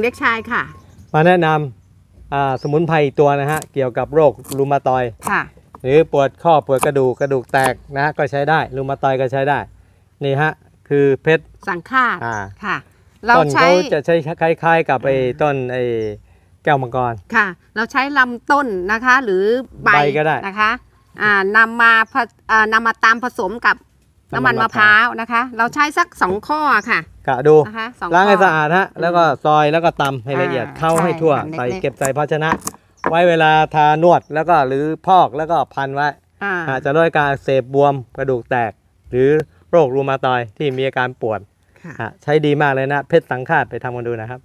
เล็กชายค่ะ มาแนะนำสมุนไพรตัว นะฮะเกี่ยวกับโรครูมาตอยค่ะหรือปวดข้อปวดกระดูกกระดูกแตกนะก็ใช้ได้รูมาตอยก็ใช้ได้นี่ฮะคือเพชรสังฆาตค่ะเราใช้จะใช้คล้ายๆกับไอ้ต้นไอ้แก้วมังกรค่ะเราใช้ลำต้นนะคะหรือใบก็ได้นะคะนำมานำมาตามผสมกับน้ำมันมะพร้าวนะคะ เราใช้สักสองข้อค่ะกะดูนะคะล้างให้สะอาดฮะ แล้วก็ซอยแล้วก็ตำให้ละเอียดเข้าให้ทั่ว ใส่เก็บใส่ภาชนะ ไว้เวลาทานวดแล้วก็หรือพอกแล้วก็พันไว้อาจจะลดการเสพบวมกระดูกแตก หรือโรครูมาตอยที่มีอาการปวด ใช้ดีมากเลยนะ เพชรสังฆาตไปทำกันดูนะครับ